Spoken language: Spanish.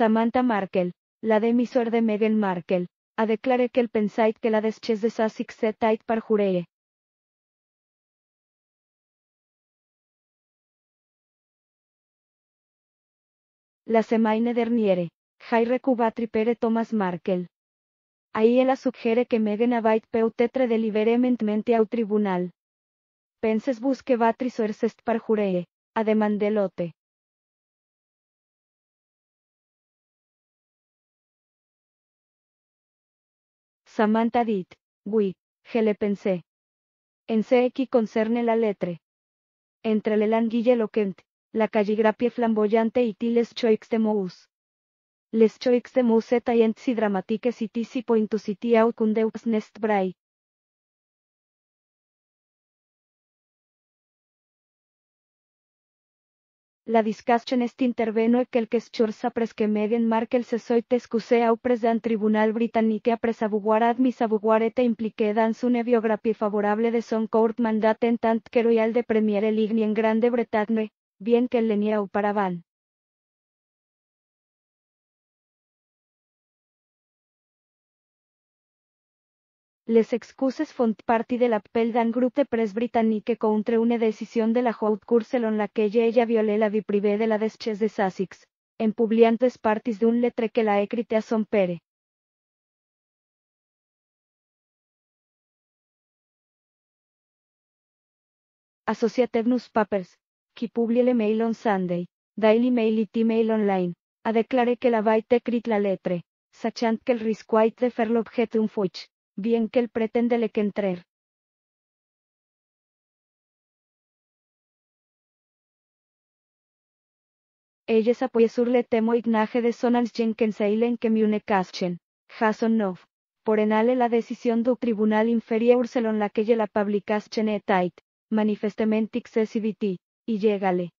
Samantha Markle, la de emisor de Meghan Markle, a declaré que el pensait que la desches de sa se tait par La semaine derniere, Jai recuba tripere Thomas Markle. Ahí ella sugiere que Meghan abait peutetre deliberementmente au tribunal. Penses busque batri trisoercest par a demandelote. Samantha dit, oui, je le pensé. En ce qui concerne la lettre. Entre le languille quent, la calligrapie flamboyante y tiles choix de mous. Les choix de mous et si dramatiques y si pointus y nest La este interveno e que que el que medien Markel se excuse au pres dan tribunal britannique pres avoir mis abuguare te impliqué dan su biographie favorable de son court mandat en tant que royal de premier igni en Grande-Bretagne, bien que el le au paravan. Les excuses font parti de la d'un Group de presse britannique contre una decisión de la Haute Cour selon que ella violé la vie privée de la deschez de Sussex, en publiantes partes de un letre que la écrite a son pere. Associated Newspapers, qui publie le mail on Sunday, Daily Mail et Mail Online, a declaré que la vaite écrit la letre, sachant que el risquait de fer l'objet un fuch bien que el pretendele que entrer. Ellas apoyesurle le temo ignaje de sonans seilen que miune caschen, Nov, Por enale la decisión du tribunal inferior urselon la que la publicaschen etait, manifestamente excessivity, y llegale.